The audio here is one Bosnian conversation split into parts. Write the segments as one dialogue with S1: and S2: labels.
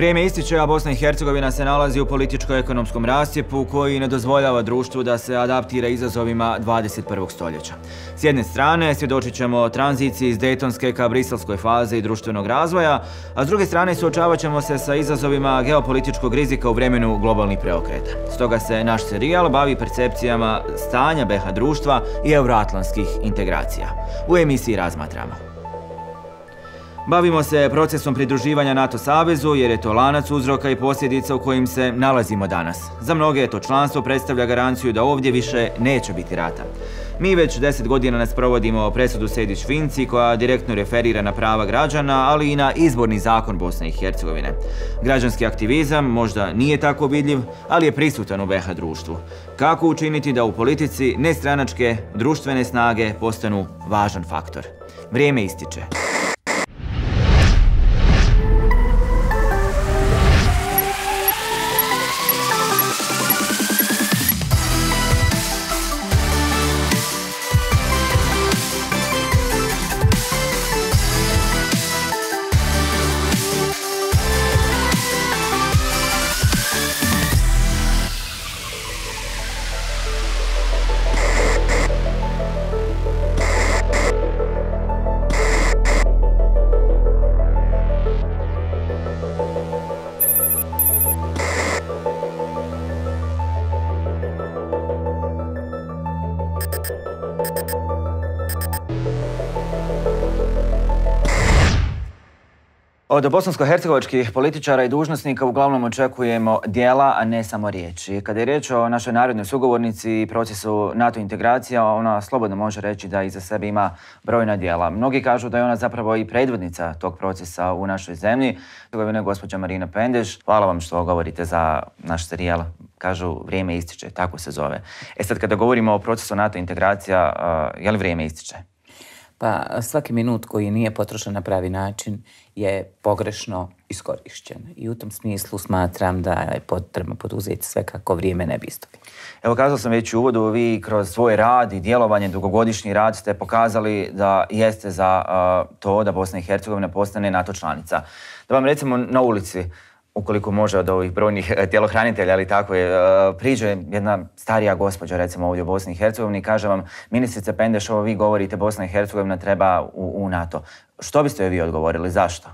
S1: Vrijeme ističe, a Bosna i Hercegovina se nalazi u političko-ekonomskom rastjepu koji ne dozvoljava društvu da se adaptira izazovima 21. stoljeća. S jedne strane, svjedočit ćemo tranziciji iz Dejtonske ka Briselskoj faze i društvenog razvoja, a s druge strane suočavat ćemo se sa izazovima geopolitičkog rizika u vremenu globalnih preokreta. Stoga se naš serijal bavi percepcijama stanja BH društva i euroatlanskih integracija. U emisiji razmatramo. Bavimo se procesom pridruživanja NATO Savezu jer je to lanac uzroka i posljedica u kojim se nalazimo danas. Za mnoge to članstvo predstavlja garanciju da ovdje više neće biti rata. Mi već deset godina nas provodimo presudu Sedić Finci koja direktno referira na prava građana, ali i na izborni zakon Bosne i Hercegovine. Građanski aktivizam možda nije tako vidljiv, ali je prisutan u BH društvu. Kako učiniti da u politici nestranačke društvene snage postanu važan faktor? Vrijeme ističe. Od bosansko-hercegovačkih političara i dužnostnika uglavnom očekujemo dijela, a ne samo riječi. Kada je riječ o našoj narodnoj sugovornici i procesu NATO integracija, ona slobodno može reći da iza sebe ima brojna dijela. Mnogi kažu da je ona zapravo i predvodnica tog procesa u našoj zemlji. Tako je gospođa Marina Pendeš. Hvala vam što govorite za naš serijal. Kažu, vrijeme ističe, tako se zove. E sad, kada govorimo o procesu NATO integracija, je li vrijeme ističe? Pa
S2: svaki minut koji nije potrošen na pravi način je pogrešno iskorišćen. I u tom smislu smatram da je potrebno poduzeti sve kako vrijeme ne bi stovi.
S1: Evo kazao sam već u uvodu, vi kroz svoj rad i djelovanje, dugogodišnji rad ste pokazali da jeste za to da Bosna i Hercegovina postane NATO članica. Da vam recimo na ulici, ukoliko može od ovih brojnih e, tjelohranitelja, ali tako je, e, priđe jedna starija gospođa, recimo ovdje u Bosni i Hercegovini, i kaže vam, ministrice Pendeš, ovo vi govorite, Bosna i Hercegovina treba u, u NATO. Što biste joj vi odgovorili, zašto?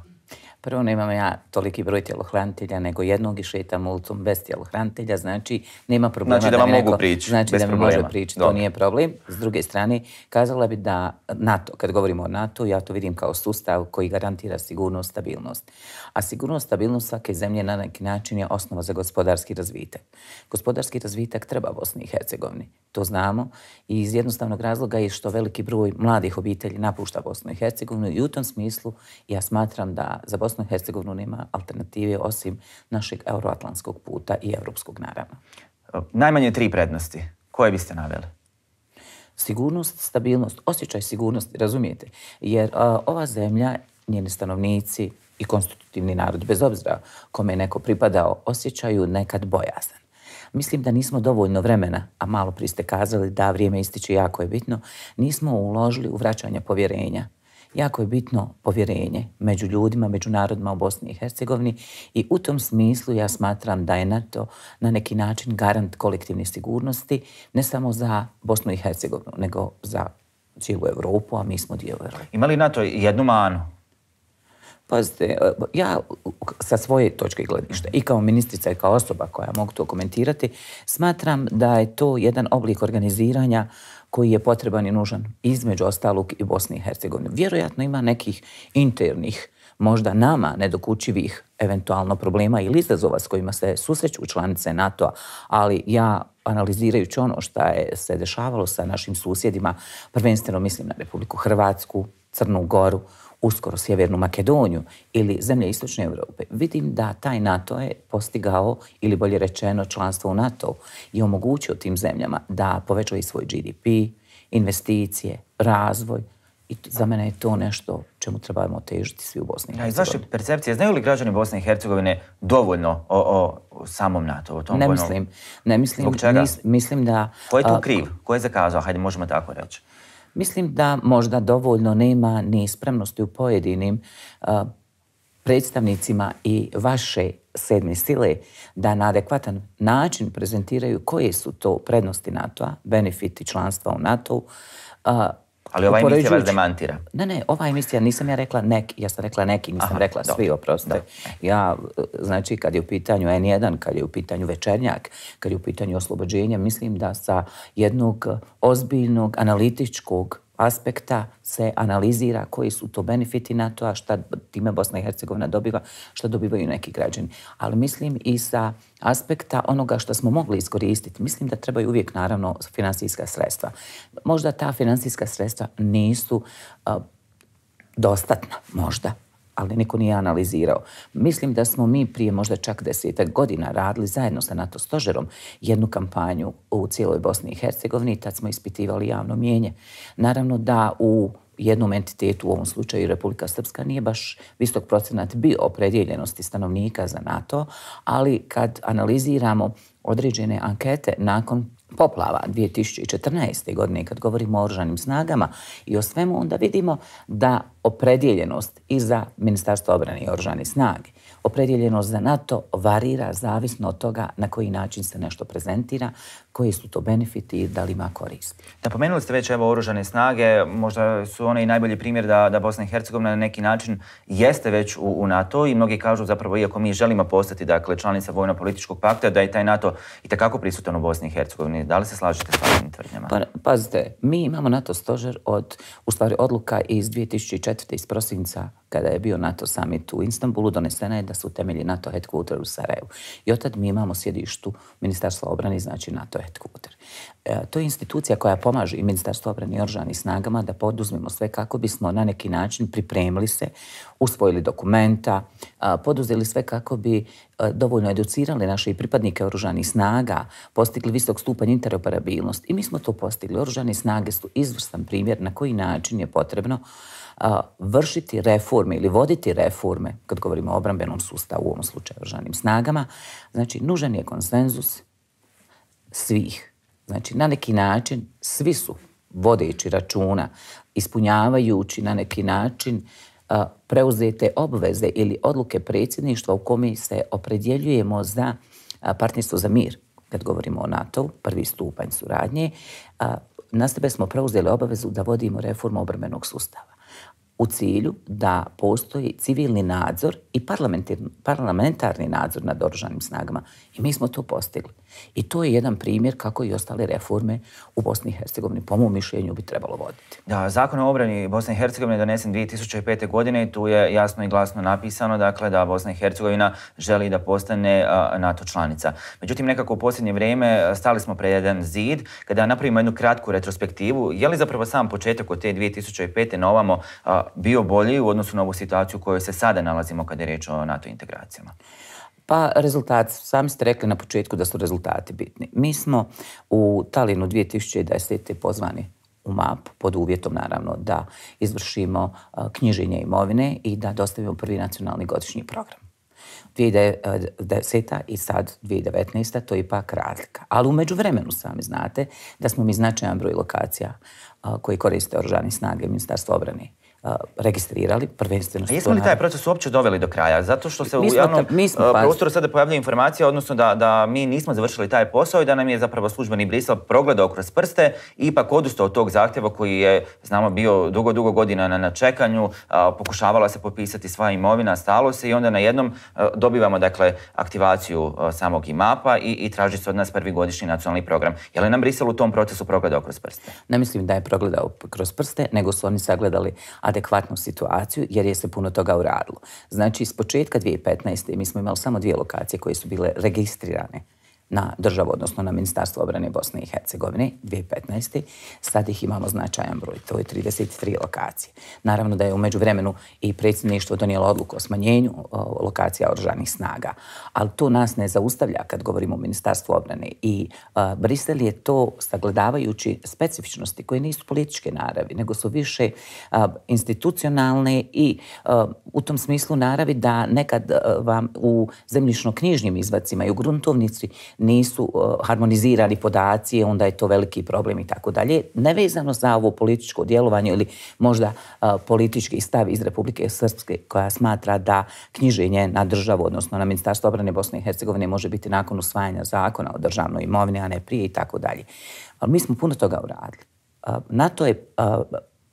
S1: Prvo, nemam ja toliki broj tjelohranitelja,
S2: nego jednog i šetam ulicom bez tjelohranitelja, znači nema problema. Znači da, da mogu prići, Znači bez da mi može to nije problem. S druge strane, kazala bi da NATO, kad govorimo o NATO, ja to vidim kao sustav koji garantira sigurnost, stabilnost. A sigurnost, stabilnost svake zemlje na neki način je osnova za gospodarski razvitak. Gospodarski razvitak treba Bosni i Hercegovini. To znamo i iz jednostavnog razloga je što veliki broj mladih obitelji napušta Bosnu i Hercegovinu i u tom smislu ja smatram da za Bosnu Bosna i Hercegovina nema alternative osim našeg euroatlantskog puta i evropskog naravno. E, najmanje tri prednosti. Koje biste naveli? Sigurnost, stabilnost, osjećaj sigurnosti, razumijete? Jer a, e, ova zemlja, njeni stanovnici i konstitutivni narod, bez obzira kome je neko pripadao, osjećaju nekad bojazan. Mislim da nismo dovoljno vremena, a malo priste kazali da vrijeme ističe jako je bitno, nismo uložili u vraćanje povjerenja jako je bitno povjerenje među ljudima, među narodima u Bosni i Hercegovini i u tom smislu ja smatram da je NATO na neki način garant kolektivne sigurnosti ne samo za Bosnu i Hercegovinu, nego za cijelu Evropu, a mi smo dio Evropi.
S1: Ima li NATO jednu manu? Pazite, e, ja sa svoje točke
S2: gledišta i kao ministrica i kao osoba koja mogu to komentirati, smatram da je to jedan oblik organiziranja uh, koji je potreban i nužan između ostalog i Bosni i Hercegovini. Vjerojatno ima nekih internih, možda nama nedokučivih eventualno problema ili izazova s kojima se susreću članice nato ali ja analizirajući ono što je se dešavalo sa našim susjedima, prvenstveno mislim na Republiku Hrvatsku, Crnu Goru, uskoro Sjevernu Makedoniju ili zemlje Istočne Europe, vidim da taj NATO je postigao, ili bolje rečeno, članstvo u NATO i omogućio tim zemljama da povećaju svoj GDP, investicije, razvoj. I za mene je to nešto čemu trebamo težiti svi u Bosni i Hercegovini. Iz vaše
S1: percepcije, znaju li građani Bosne i Hercegovine dovoljno o, o, samom NATO? O tom ne mislim.
S2: Ne mislim. Zbog mislim da... Ko je tu kriv?
S1: Ko je zakazao? Hajde, možemo tako reći.
S2: Mislim da možda dovoljno nema nespremnosti u pojedinim predstavnicima i vaše sedme sile da na adekvatan način prezentiraju koje su to prednosti NATO-a, benefiti članstva u NATO-u, Ali ova emisija vas demantira. Ne, ne, ova emisija nisam ja rekla neki, ja sam rekla neki, nisam Aha, rekla svi, oproste. Ja, znači, kad je u pitanju N1, kad je u pitanju Večernjak, kad je u pitanju oslobođenja, mislim da sa jednog ozbiljnog, analitičkog aspekta se analizira koji su to benefiti na to, a šta time Bosna i Hercegovina dobiva, šta dobivaju neki građani. Ali mislim i sa aspekta onoga što smo mogli iskoristiti, mislim da trebaju uvijek naravno finansijska sredstva. Možda ta finansijska sredstva nisu uh, dostatna, možda, ali niko nije analizirao. Mislim da smo mi prije možda čak desetak godina radili zajedno sa NATO stožerom jednu kampanju u cijeloj Bosni i Hercegovini i tad smo ispitivali javno mijenje. Naravno da u jednom entitetu, u ovom slučaju Republika Srpska, nije baš visok procenat bio opredjeljenosti stanovnika za NATO, ali kad analiziramo određene ankete nakon poplava 2014. godine kad govorimo o oružanim snagama i o svemu, onda vidimo da opredjeljenost i za Ministarstvo obrane i oružane snage opredjeljenost za NATO varira zavisno od toga na koji način se nešto prezentira, koji su to benefiti
S1: i da li ima korist. pomenuli ste već evo oružane snage, možda su one i najbolji primjer da, da Bosna i Hercegovina na neki način jeste već u, u NATO i mnogi kažu zapravo iako mi želimo postati dakle, članica vojno-političkog pakta, da je taj NATO i takako prisutan u Bosni i Hercegovini. Da li se slažete s takvim tvrdnjama? Pa,
S2: pazite, mi imamo NATO stožer od, u stvari, odluka iz 2004. iz prosinca kada je bio NATO summit u Istanbulu, donesena je da se utemelji NATO headquarter u Sarajevu. I od tad mi imamo sjedištu Ministarstva obrane, znači NATO headquarter. E, to je institucija koja pomaže i Ministarstvo obrane i oržani snagama da poduzmemo sve kako bismo na neki način pripremili se, usvojili dokumenta, e, poduzeli sve kako bi e, dovoljno educirali naše pripadnike oružanih snaga, postigli visok stupanj interoperabilnosti. I mi smo to postigli. Oružane snage su izvrstan primjer na koji način je potrebno uh, a, vršiti reforme ili voditi reforme, kad govorimo o obrambenom sustavu, u ovom slučaju državnim snagama, znači nužan je konsenzus svih. Znači na neki način svi su vodeći računa, ispunjavajući na neki način preuzete obveze ili odluke predsjedništva u kome se opredjeljujemo za partnerstvo za mir, kad govorimo o NATO, prvi stupanj suradnje, na sebe smo preuzeli obavezu da vodimo reformu obrmenog sustava u cilju da postoji civilni nadzor i parlamentarni nadzor nad oružanim snagama. I mi smo to postigli. I to je jedan primjer kako i ostale reforme u Bosni i Hercegovini, po mom mišljenju, bi trebalo voditi.
S1: Da, zakon o obrani Bosne i Hercegovine je donesen 2005. godine i tu je jasno i glasno napisano dakle, da Bosna i Hercegovina želi da postane NATO članica. Međutim, nekako u posljednje vrijeme stali smo pred jedan zid. Kada napravimo jednu kratku retrospektivu, je li zapravo sam početak od te 2005. novamo bio bolji u odnosu na ovu situaciju u kojoj se sada nalazimo kada je reč o NATO integracijama? Pa rezultat, sami ste rekli na početku da su rezultati bitni. Mi smo u Talinu
S2: 2010. pozvani u MAP, pod uvjetom naravno da izvršimo knjiženje imovine i da dostavimo prvi nacionalni godišnji program. 2010. i sad 2019. to je ipak radlika. Ali umeđu vremenu sami znate da smo mi značajan broj lokacija koji koriste oružani snage Ministarstva obrane registrirali, prvenstveno su Jesmo li taj
S1: proces uopće doveli do kraja? Zato što se u javnom prostoru sada pojavljaju informacija, odnosno da, da mi nismo završili taj posao i da nam je zapravo službeni brisal progledao kroz prste ipak odustao od tog zahtjeva koji je, znamo, bio dugo, dugo godina na, na čekanju, a, pokušavala se popisati sva imovina, stalo se i onda na jednom dobivamo, dakle, aktivaciju samog imapa i, i traži se od nas prvi godišnji nacionalni program. Je li nam Brisel u tom procesu progledao kroz prste? Ne mislim da je progledao kroz prste, nego su oni sagledali adekvatnu
S2: situaciju jer je se puno toga uradilo. Znači, iz početka 2015. mi smo imali samo dvije lokacije koje su bile registrirane na državu, odnosno na Ministarstvo obrane Bosne i Hercegovine 2015. Sad ih imamo značajan broj, to je 33 lokacije. Naravno da je umeđu vremenu i predsjedništvo donijelo odluku o smanjenju lokacija oružanih snaga, ali to nas ne zaustavlja kad govorimo o Ministarstvu obrane i Brisel je to sagledavajući specifičnosti koje nisu političke naravi, nego su više institucionalne i u tom smislu naravi da nekad vam u zemljišno-knjižnim izvacima i u gruntovnici nisu e, harmonizirani podacije, onda je to veliki problem i tako dalje. Nevezano za ovo političko djelovanje ili možda e, politički stav iz Republike Srpske koja smatra da knjiženje na državu, odnosno na Ministarstvo obrane Bosne i Hercegovine može biti nakon usvajanja zakona o državnoj imovini, a ne prije i tako dalje. Ali mi smo puno toga uradili. E, NATO je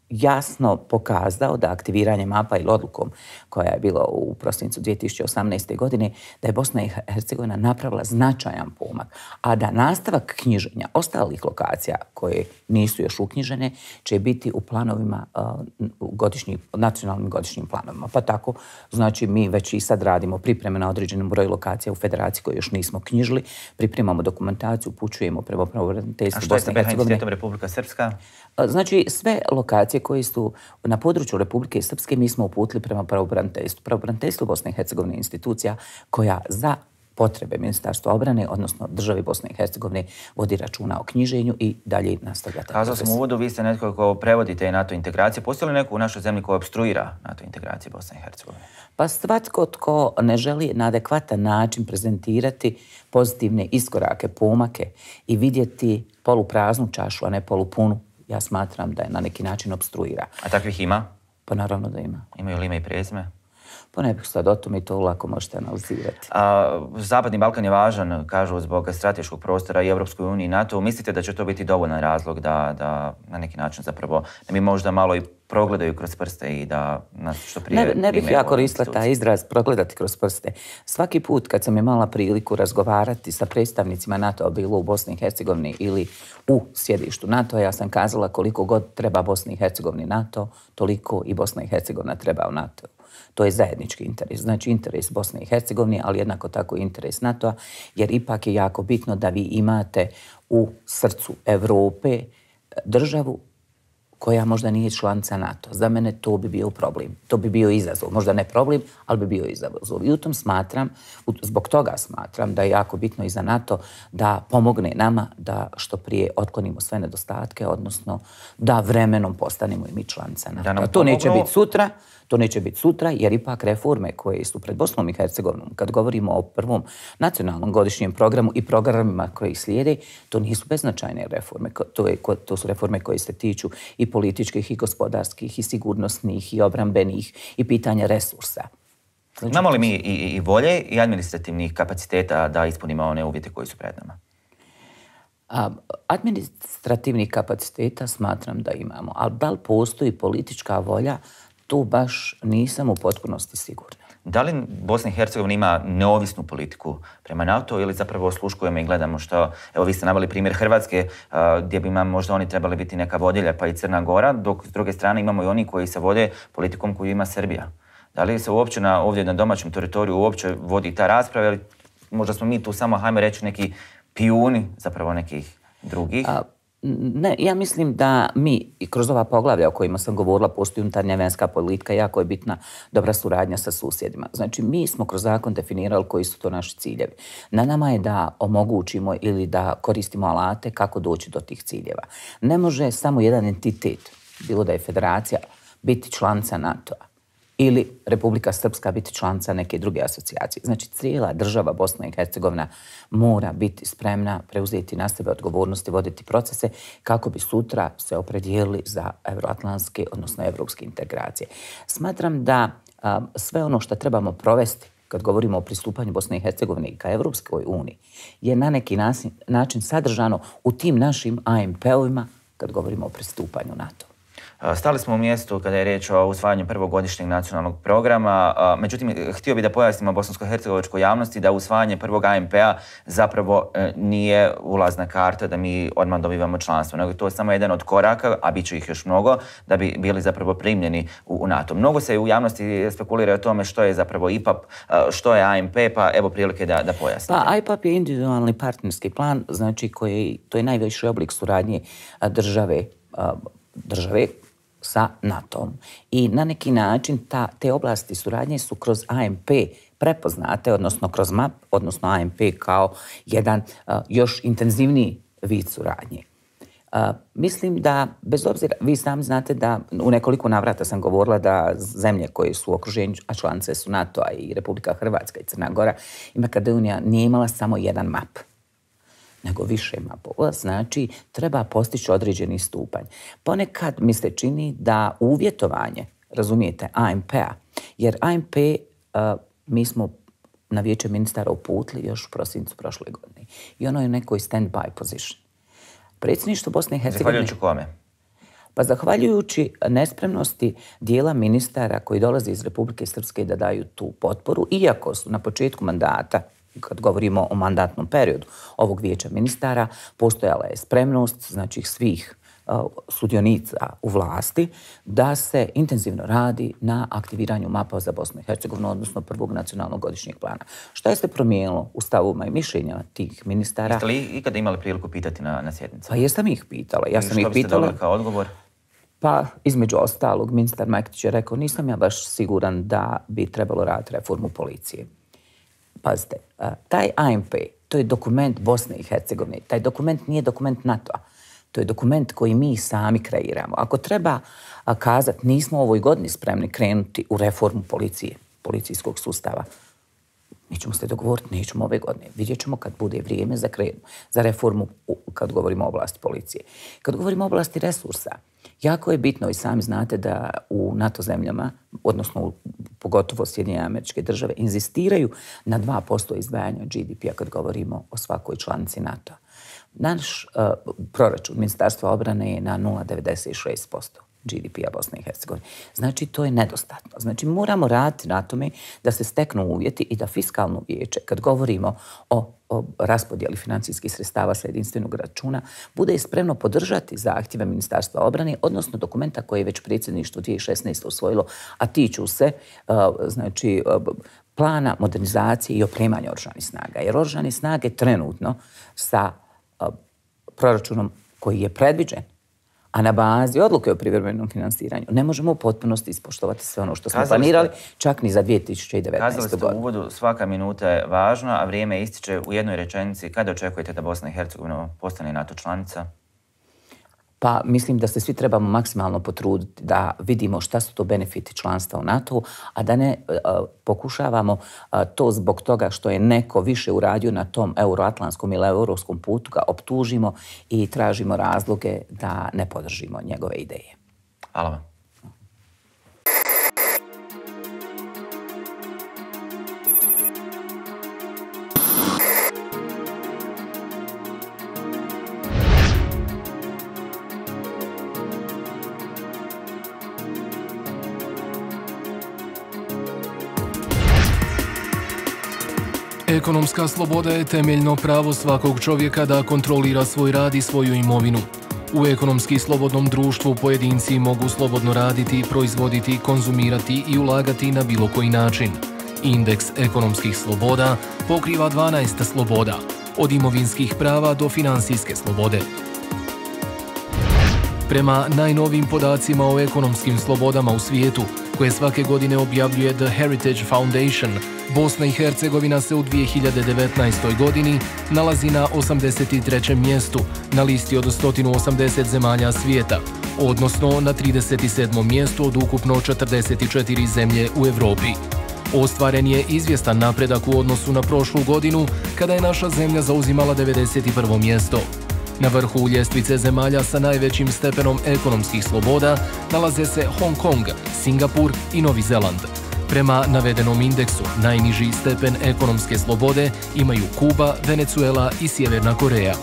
S2: jasno pokazao da aktiviranje mapa i odlukom koja je bila u prosincu 2018. godine, da je Bosna i Hercegovina napravila značajan pomak, a da nastavak knjiženja ostalih lokacija koje nisu još uknjižene će biti u planovima godišnji, nacionalnim godišnjim planovima. Pa tako, znači mi već i sad radimo pripreme na određenom broju lokacija u federaciji koje još nismo knjižili, pripremamo dokumentaciju, upućujemo prema pravobraniteljstvu Bosne i Hercegovine. A što
S1: Republika Srpska?
S2: Znači, sve lokacije koje su na području Republike Srpske mi smo uputili prema pravobraniteljstvu. Pravobraniteljstvo Bosne i Hercegovine institucija koja za potrebe Ministarstva obrane, odnosno državi Bosne i Hercegovine, vodi računa o knjiženju i
S1: dalje nastavlja tako. proces. Kazao sam u uvodu, vi ste netko ko prevodi te NATO integracije. Postoji li neko u našoj zemlji koja obstruira NATO integracije Bosne i Hercegovine?
S2: Pa svatko tko ne želi na adekvatan način prezentirati pozitivne iskorake, pomake i vidjeti polupraznu čašu, a ne polupunu ja smatram da je na neki način obstruira.
S1: A takvih ima?
S2: Pa naravno da ima. Imaju li ima i prezime? Pa ne bih sad o tom i to lako možete analizirati.
S1: A, Zapadni Balkan je važan, kažu, zbog strateškog prostora i Evropskoj uniji i NATO. Mislite da će to biti dovoljan razlog da, da na neki način zapravo ne bi možda malo i progledaju kroz prste i da nas što prije... Ne, ne bih ja koristila taj izraz progledati kroz prste. Svaki put kad
S2: sam imala priliku razgovarati sa predstavnicima NATO, bilo u Bosni i Hercegovini ili u sjedištu NATO, ja sam kazala koliko god treba Bosni i Hercegovini NATO, toliko i Bosna i Hercegovina treba u NATO. To je zajednički interes. Znači interes Bosne i Hercegovine, ali jednako tako interes NATO-a, jer ipak je jako bitno da vi imate u srcu Evrope državu koja možda nije članica NATO. Za mene to bi bio problem. To bi bio izazov. Možda ne problem, ali bi bio izazov. I u tom smatram, zbog toga smatram da je jako bitno i za NATO da pomogne nama da što prije otklonimo sve nedostatke, odnosno da vremenom postanemo i mi članica NATO. To neće biti sutra, To neće biti sutra, jer ipak reforme koje su pred Bosnom i Hercegovinom, kad govorimo o prvom nacionalnom godišnjem programu i programima koji slijede, to nisu beznačajne reforme. To, je, to su reforme koje se tiču i političkih, i gospodarskih, i sigurnosnih, i obrambenih, i pitanja resursa.
S1: Znači, Imamo li mi i, i volje i administrativnih kapaciteta da ispunimo one uvjete koji su pred nama?
S2: administrativnih kapaciteta smatram da imamo, ali da li postoji politička volja uh, tu baš nisam u potpunosti sigurna.
S1: Da li Bosna i Hercegovina ima neovisnu politiku prema NATO ili zapravo sluškujemo i gledamo što, evo vi ste navali primjer Hrvatske gdje bi imam, možda oni trebali biti neka vodilja pa i Crna Gora, dok s druge strane imamo i oni koji se vode politikom koju ima Srbija. Da li se uopće na, ovdje na domaćem teritoriju uopće vodi ta rasprava ili možda smo mi tu samo, hajme reći, neki pijuni zapravo nekih drugih? A,
S2: Ne, ja mislim da mi i kroz ova poglavlja o kojima sam govorila postoji unutarnja venska politika jako je bitna dobra suradnja sa susjedima. Znači, mi smo kroz zakon definirali koji su to naši ciljevi. Na nama je da omogućimo ili da koristimo alate kako doći do tih ciljeva. Ne može samo jedan entitet, bilo da je federacija, biti članca NATO-a ili Republika Srpska biti članca neke druge asocijacije. Znači, cijela država Bosna i Hercegovina mora biti spremna preuzeti na sebe odgovornosti, voditi procese kako bi sutra se opredijelili za euroatlantske, odnosno evropske integracije. Smatram da a, sve ono što trebamo provesti kad govorimo o pristupanju Bosne i Hercegovine ka Evropskoj uniji, je na neki nasin, način sadržano u tim našim AMP-ovima kad govorimo o pristupanju NATO.
S1: Stali smo u mjestu kada je reč o usvajanju prvogodišnjeg nacionalnog programa. Međutim, htio bih da pojasnimo bosansko-hercegovačkoj javnosti da usvajanje prvog AMP-a zapravo e, nije ulazna karta da mi odmah dobivamo članstvo. Nego to je samo jedan od koraka, a bit ih još mnogo, da bi bili zapravo primljeni u NATO. Mnogo se u javnosti spekulira o tome što je zapravo IPAP, e, što je AMP, pa evo prilike da, da pojasnim.
S2: Pa IPAP je individualni partnerski plan, znači koji, to je najveći oblik suradnje države države sa NATO-om. I na neki način ta, te oblasti suradnje su kroz AMP prepoznate, odnosno kroz MAP, odnosno AMP kao jedan uh, još intenzivniji vid suradnje. Uh, mislim da, bez obzira, vi sam znate da u nekoliko navrata sam govorila da zemlje koje su u a članice su NATO, a i Republika Hrvatska i Crna Gora, i Makedonija nije imala samo jedan MAP nego više ima bola, znači treba postići određeni stupanj. Ponekad mi se čini da uvjetovanje, razumijete, AMP-a, jer AMP uh, e, mi smo na vijeće ministara uputli još u prosincu prošle godine i ono je u nekoj stand-by position. Predsjedništvo Bosne i Hercegovine... Zahvaljujući kome? Pa zahvaljujući nespremnosti dijela ministara koji dolazi iz Republike Srpske da daju tu potporu, iako su na početku mandata kad govorimo o mandatnom periodu ovog vijeća ministara, postojala je spremnost znači, svih e, sudionica u vlasti da se intenzivno radi na aktiviranju mapa za Bosnu i Hercegovinu, odnosno prvog nacionalnog godišnjeg plana. Šta je se promijenilo u stavuma i mišljenja tih ministara? Jeste li
S1: ikada imali priliku pitati na, na sjednicu? Pa jesam ih pitala. Ja sam ih pitala. Što biste kao odgovor?
S2: Pa, između ostalog, ministar Majktić je rekao, nisam ja baš siguran da bi trebalo raditi reformu policije pazite, taj AMP, to je dokument Bosne i Hercegovine, taj dokument nije dokument NATO-a. To je dokument koji mi sami kreiramo. Ako treba kazati, nismo u ovoj godini spremni krenuti u reformu policije, policijskog sustava, nećemo se dogovoriti, nećemo ove godine. Vidjet ćemo kad bude vrijeme za, krenu, za reformu u, kad govorimo o oblasti policije. Kad govorimo o oblasti resursa, jako je bitno i sami znate da u NATO zemljama, odnosno u, pogotovo Sjedinje američke države, insistiraju na 2% izdvajanja GDP-a kad govorimo o svakoj članici NATO. Naš uh, proračun Ministarstva obrane je na 0,96%. GDP-a Bosne i Hercegovine. Znači, to je nedostatno. Znači, moramo raditi na tome da se steknu uvjeti i da fiskalno vijeće, kad govorimo o, o raspodjeli financijskih sredstava sa jedinstvenog računa, bude spremno podržati zahtjeve Ministarstva obrane, odnosno dokumenta koje je već predsjedništvo 2016. usvojilo, a tiču se uh, znači, uh, plana modernizacije i opremanja oržanih snaga. Jer oržanih snage trenutno sa uh, proračunom koji je predviđen a na bazi odluke o privremenom finansiranju ne možemo u potpunosti ispoštovati sve ono što smo planirali, čak ni za 2019. Kazali ste godinu.
S1: u uvodu, svaka minuta je važna, a vrijeme ističe u jednoj rečenici kada očekujete da Bosna i Hercegovina postane NATO članica?
S2: pa mislim da se svi trebamo maksimalno potruditi da vidimo šta su to benefiti članstva u nato a da ne a, e, e, pokušavamo a, e, to zbog toga što je neko više uradio na tom euroatlanskom ili europskom putu, ga optužimo i tražimo razloge da ne podržimo njegove ideje.
S1: Hvala vam.
S3: Ekonomska sloboda je temeljno pravo svakog čovjeka da kontrolira svoj rad i svoju imovinu. U ekonomski slobodnom društvu pojedinci mogu slobodno raditi, proizvoditi, konzumirati i ulagati na bilo koji način. Indeks ekonomskih sloboda pokriva 12 sloboda, od imovinskih prava do finansijske slobode. Prema najnovim podacima o ekonomskim slobodama u svijetu, koje svake godine objavljuje The Heritage Foundation. Bosna i Hercegovina se u 2019. godini nalazi na 83. mjestu na listi od 180 zemalja svijeta, odnosno na 37. mjestu od ukupno 44 zemlje u Evropi. Ostvaren je izvjestan napredak u odnosu na prošlu godinu, kada je naša zemlja zauzimala 91. mjesto. Na vrhu ljestvice zemalja sa najvećim stepenom ekonomskih sloboda nalaze se Hong Kong, Singapur i Novi Zeland. Prema navedenom indeksu, najniži stepen ekonomske slobode imaju Kuba, Venecuela i Sjeverna Koreja.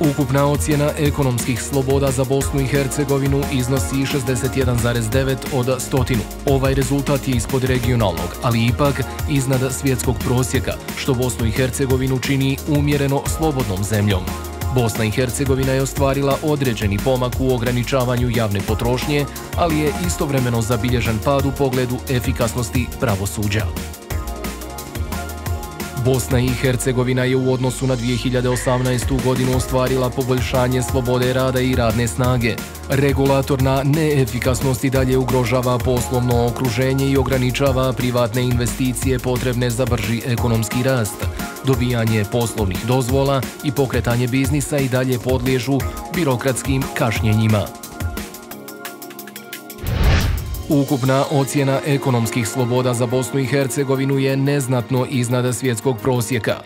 S3: Ukupna ocjena ekonomskih sloboda za Bosnu i Hercegovinu iznosi 61,9 od 100. Ovaj rezultat je ispod regionalnog, ali ipak iznad svjetskog prosjeka, što Bosnu i Hercegovinu čini umjereno slobodnom zemljom. Bosna i Hercegovina je ostvarila određeni pomak u ograničavanju javne potrošnje, ali je istovremeno zabilježen pad u pogledu efikasnosti pravosuđa. Bosna i Hercegovina je u odnosu na 2018. godinu ostvarila poboljšanje slobode rada i radne snage. Regulatorna neefikasnost i dalje ugrožava poslovno okruženje i ograničava privatne investicije potrebne za brži ekonomski rast. Dobijanje poslovnih dozvola i pokretanje biznisa i dalje podliježu birokratskim kašnjenjima. Ukupna ocjena ekonomskih sloboda za Bosnu i Hercegovinu je neznatno iznad svjetskog prosjeka.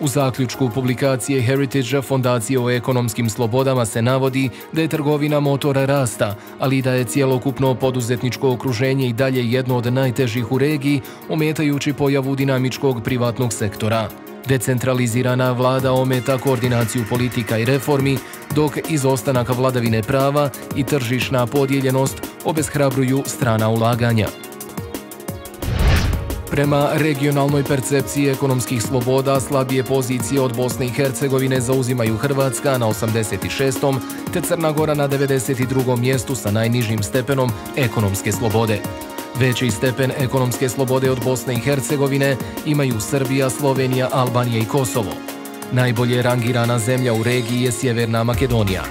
S3: U zaključku publikacije Heritage Fondacije o ekonomskim slobodama se navodi da je trgovina motora rasta, ali da je cjelokupno poduzetničko okruženje i dalje jedno od najtežih u regiji, ometajući pojavu dinamičkog privatnog sektora. Decentralizirana vlada ometa koordinaciju politika i reformi, dok izostanak vladavine prava i tržišna podijeljenost obezhrabruju strana ulaganja. Prema regionalnoj percepciji ekonomskih sloboda, slabije pozicije od Bosne i Hercegovine zauzimaju Hrvatska na 86. te Crna Gora na 92. mjestu sa najnižim stepenom ekonomske slobode. Veći stepen ekonomske slobode od Bosne i Hercegovine imaju Srbija, Slovenija, Albanija i Kosovo. Najbolje rangirana zemlja u regiji je Sjeverna Makedonija.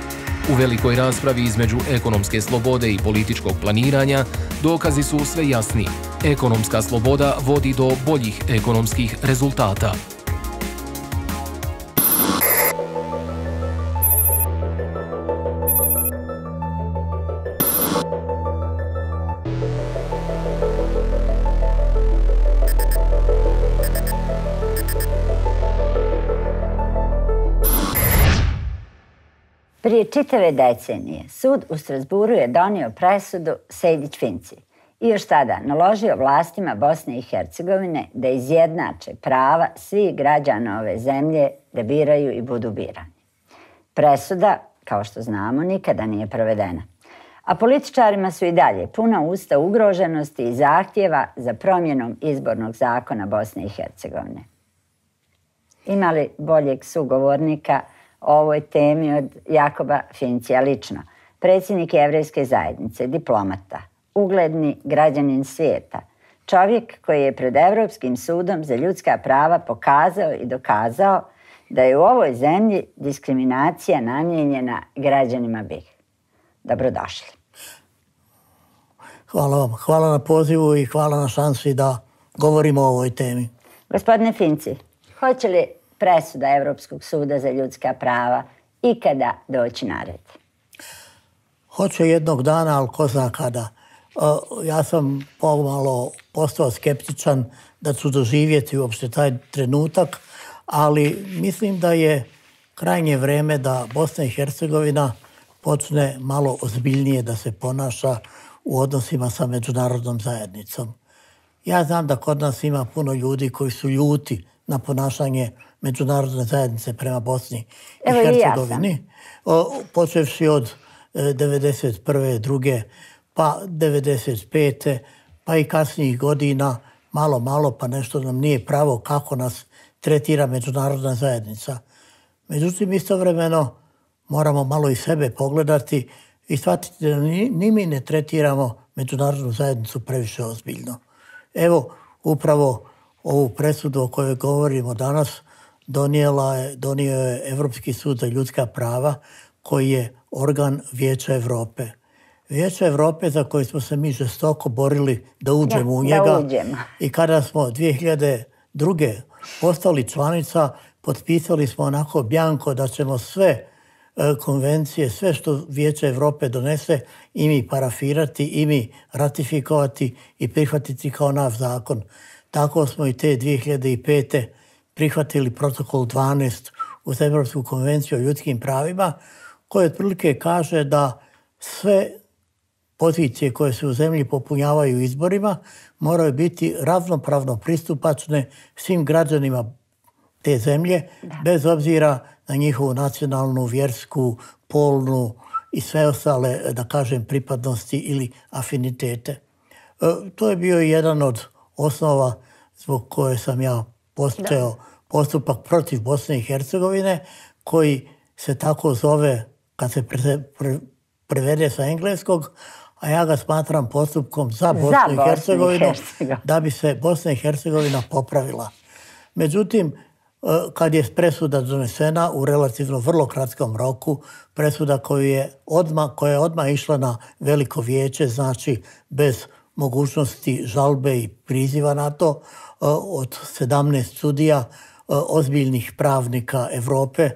S3: U velikoj raspravi između ekonomske slobode i političkog planiranja dokazi su sve jasni. Ekonomska sloboda vodi do boljih ekonomskih rezultata.
S4: čitave decenije sud u Strasburu je donio presudu Sejdić-Finci i još tada naložio vlastima Bosne i Hercegovine da izjednače prava svih građana ove zemlje da biraju i budu birani. Presuda, kao što znamo, nikada nije provedena. A političarima su i dalje puna usta ugroženosti i zahtjeva za promjenom izbornog zakona Bosne i Hercegovine. Imali boljeg sugovornika Hrvatska? ovoj temi od Jakoba Fincija lično. Predsjednik jevrijske zajednice, diplomata, ugledni građanin svijeta, čovjek koji je pred Evropskim sudom za ljudska prava pokazao i dokazao da je u ovoj zemlji diskriminacija namjenjena građanima BiH. Dobrodošli.
S5: Hvala vam. Hvala na pozivu i hvala na šansi da govorimo o ovoj temi. Gospodine Finci,
S4: hoće li presuda Evropskog suda za ljudska prava ikada doći na red?
S5: Hoću jednog dana, ali ko zna kada. Ja sam pomalo postao skeptičan da ću doživjeti uopšte taj trenutak, ali mislim da je krajnje vreme da Bosna i Hercegovina počne malo ozbiljnije da se ponaša u odnosima sa međunarodnom zajednicom. Ja znam da kod nas ima puno ljudi koji su ljuti na ponašanje međunarodne zajednice prema Bosni Evo, i Hercegovini. Evo ja Počevši od 1991. E, druge, pa 1995. pa i kasnijih godina, malo, malo, pa nešto nam nije pravo kako nas tretira međunarodna zajednica. Međutim, istovremeno moramo malo i sebe pogledati i shvatiti da ni, ni mi ne tretiramo međunarodnu zajednicu previše ozbiljno. Evo, upravo ovu presudu o kojoj govorimo danas – donijela je, donio je Evropski sud za ljudska prava, koji je organ Vijeća Evrope. Vijeća Evrope za koje smo se mi žestoko borili da uđemo ja, u njega. Da uđem. I kada smo 2002. postali članica, potpisali smo onako bjanko da ćemo sve e, konvencije, sve što Vijeće Evrope donese, i mi parafirati, i mi ratifikovati i prihvatiti kao naš zakon. Tako smo i te 2005 prihvatili protokol 12 uz Evropsku konvenciju o ljudskim pravima, koji otprilike kaže da sve pozicije koje se u zemlji popunjavaju izborima moraju biti ravnopravno pristupačne svim građanima te zemlje, da. bez obzira na njihovu nacionalnu, vjersku, polnu i sve ostale, da kažem, pripadnosti ili afinitete. E, to je bio jedan od osnova zbog koje sam ja postojao postupak protiv Bosne i Hercegovine, koji se tako zove kad se prevede sa engleskog, a ja ga smatram postupkom za Bosnu, i Hercegovinu, da bi se Bosna i Hercegovina popravila. Međutim, e, kad je presuda donesena u relativno vrlo kratkom roku, presuda koja je odma, koja je odmah išla na veliko vijeće, znači bez mogućnosti žalbe i priziva na to, E, od 17 sudija e, ozbiljnih pravnika Evrope e,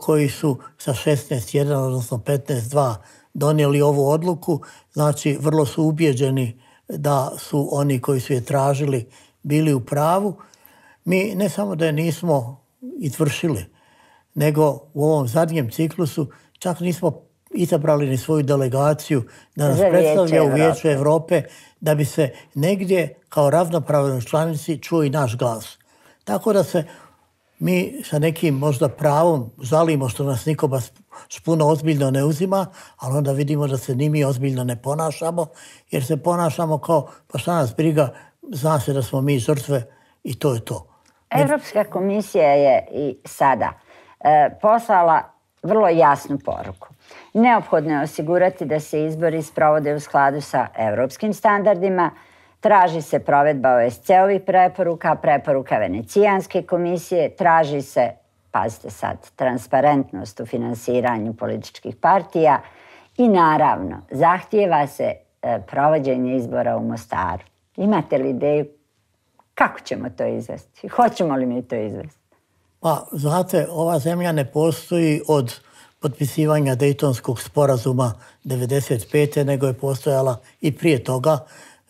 S5: koji su sa 16 odnosno 15 donijeli ovu odluku. Znači, vrlo su ubjeđeni da su oni koji su je tražili bili u pravu. Mi ne samo da je nismo izvršili, nego u ovom zadnjem ciklusu čak nismo izabrali ni svoju delegaciju da nas predstavlja u Vijeću Evrope, da bi se negdje kao ravnopravnoj članici čuo i naš glas. Tako da se mi sa nekim možda pravom žalimo što nas niko baš puno ozbiljno ne uzima, ali onda vidimo da se ni mi ozbiljno ne ponašamo, jer se ponašamo kao pa šta nas briga, zna se da smo mi žrtve i to je to.
S4: Evropska komisija je i sada e, poslala vrlo jasnu poruku. Neophodno je osigurati da se izbori sprovode u skladu sa evropskim standardima, traži se provedba OSCE-ovih preporuka, preporuka Venecijanske komisije, traži se, pazite sad, transparentnost u finansiranju političkih partija i naravno, zahtijeva se e, provođenje izbora u Mostaru. Imate li ideju kako ćemo to izvesti? Hoćemo li mi to izvesti?
S5: Pa, znate, ova zemlja ne postoji od potpisivanja Dejtonskog sporazuma 1995. nego je postojala i prije toga.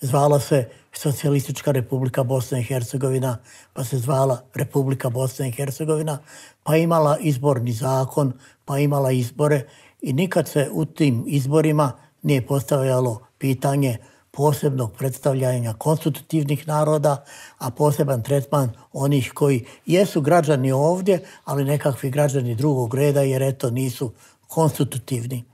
S5: Zvala se Socialistička republika Bosne i Hercegovina, pa se zvala Republika Bosne i Hercegovina, pa imala izborni zakon, pa imala izbore i nikad se u tim izborima nije postavljalo pitanje posebnog predstavljanja konstitutivnih naroda, a poseban tretman onih koji jesu građani ovdje, ali nekakvi građani drugog reda jer eto nisu konstitutivni.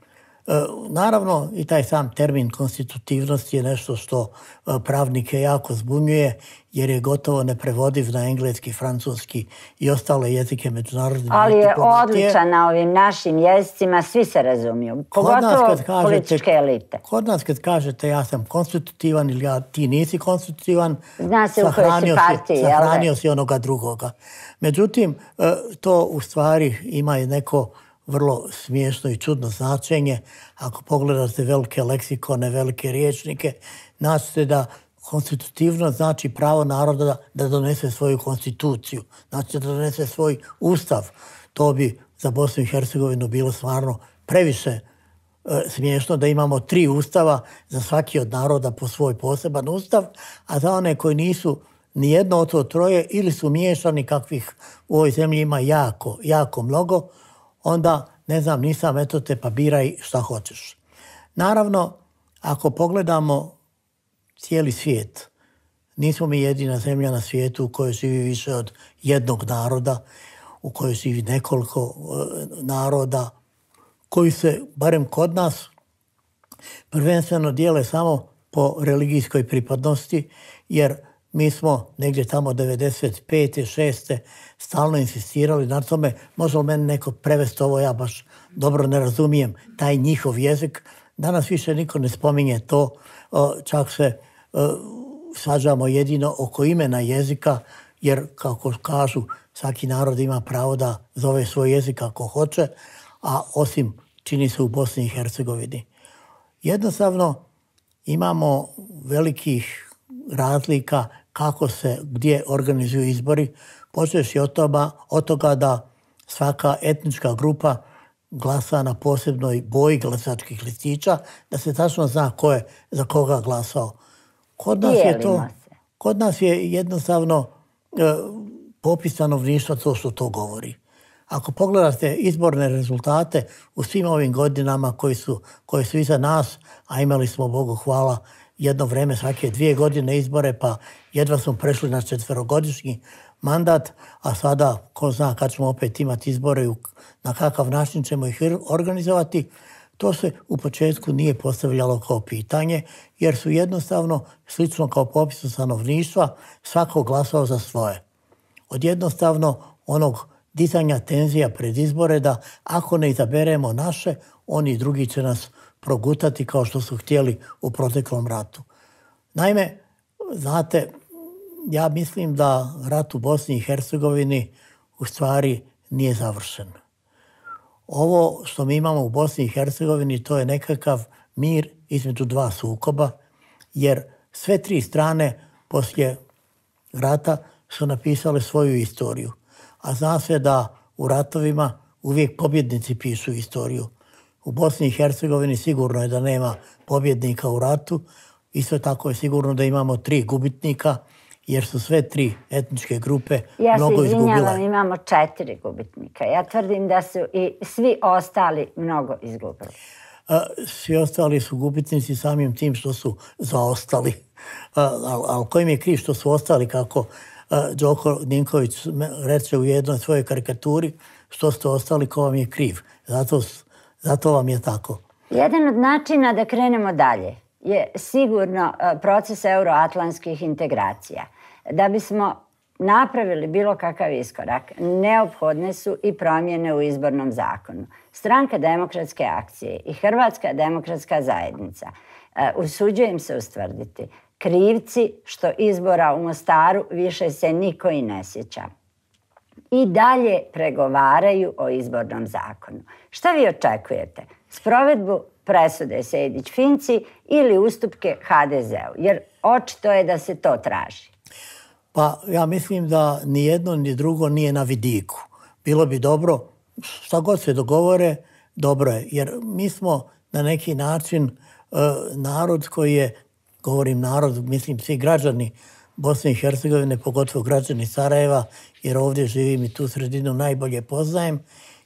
S5: E, naravno, i taj sam termin konstitutivnosti je nešto što e, pravnike jako zbunjuje, jer je gotovo neprevodiv na engleski, francuski i ostale jezike međunarodne Ali je diplomatije. odličan
S4: na ovim našim jezicima, svi se razumiju, pogotovo kod nas kad kažete, političke
S5: elite. Kod nas kad kažete ja sam konstitutivan ili ja, ti nisi konstitutivan, Zna se sahranio, u si, onoga drugoga. Međutim, e, to u stvari ima i neko vrlo smiješno i čudno značenje. Ako pogledate velike leksikone, velike riječnike, naćete da konstitutivno znači pravo naroda da donese svoju konstituciju, znači da donese svoj ustav. To bi za Bosnu i Hercegovinu bilo stvarno previše e, smiješno da imamo tri ustava za svaki od naroda po svoj poseban ustav, a za one koji nisu ni jedno od to troje ili su miješani kakvih u ovoj zemlji ima jako, jako mnogo, onda ne znam, nisam eto te, pa biraj šta hoćeš. Naravno, ako pogledamo cijeli svijet, nismo mi jedina zemlja na svijetu u kojoj živi više od jednog naroda, u kojoj živi nekoliko e, naroda, koji se, barem kod nas, prvenstveno dijele samo po religijskoj pripadnosti, jer Mi smo negdje tamo 95. 6. stalno insistirali na tome, može li meni neko prevesti ovo, ja baš dobro ne razumijem taj njihov jezik. Danas više niko ne spominje to, čak se svađamo jedino oko imena jezika, jer kako kažu, svaki narod ima pravo da zove svoj jezik ako hoće, a osim čini se u Bosni i Hercegovini. Jednostavno, imamo velikih razlika, kako se gdje organizuju izbori, počeo si od toga, od toga da svaka etnička grupa glasa na posebnoj boji glasačkih listića, da se tačno zna ko je za koga glasao. Kod nas je to... Kod nas je jednostavno e, popis stanovništva to što to govori. Ako pogledate izborne rezultate u svim ovim godinama koji su, koji su iza nas, a imali smo, Bogu hvala, jedno vreme svake dvije godine izbore, pa jedva smo prešli na četverogodišnji mandat, a sada, ko zna kad ćemo opet imati izbore i na kakav način ćemo ih organizovati, to se u početku nije postavljalo kao pitanje, jer su jednostavno, slično kao popisu stanovništva, svako glasao za svoje. Od jednostavno onog dizanja tenzija pred izbore da ako ne izaberemo naše, oni drugi će nas odrediti progutati kao što su htjeli u proteklom ratu. Naime, znate, ja mislim da rat u Bosni i Hercegovini u stvari nije završen. Ovo što mi imamo u Bosni i Hercegovini to je nekakav mir između dva sukoba, jer sve tri strane poslije rata su napisale svoju istoriju. A zna se da u ratovima uvijek pobjednici pišu istoriju. U Bosni i Hercegovini sigurno je da nema pobjednika u ratu. Isto tako je sigurno da imamo tri gubitnika, jer su sve tri etničke grupe ja mnogo izgubile. Ja se izvinjavam,
S4: imamo četiri gubitnika. Ja tvrdim da su i svi ostali mnogo izgubili.
S5: Svi ostali su gubitnici samim tim što su zaostali. Ali al kojim je kriv što su ostali, kako Đoko Ninković reče u jednoj svojoj karikaturi, što ste ostali, ko vam je kriv. Zato su Zato vam je tako.
S4: Jedan od načina da krenemo dalje je sigurno e, proces euroatlantskih integracija. Da bismo napravili bilo kakav iskorak, neophodne su i promjene u izbornom zakonu. Stranka demokratske akcije i Hrvatska demokratska zajednica, e, usuđujem se ustvrditi, krivci što izbora u Mostaru više se niko i ne sjeća i dalje pregovaraju o izbornom zakonu. Šta vi očekujete? Sprovedbu presude Sejdić-Finci ili ustupke HDZ-u? Jer očito je da se to traži.
S5: Pa ja mislim da ni jedno ni drugo nije na vidiku. Bilo bi dobro, šta god se dogovore, dobro je. Jer mi smo na neki način e, narod koji je, govorim narod, mislim svi građani, Bosne i Hercegovine, pogotovo građani Sarajeva, jer ovdje živim i tu sredinu najbolje poznajem,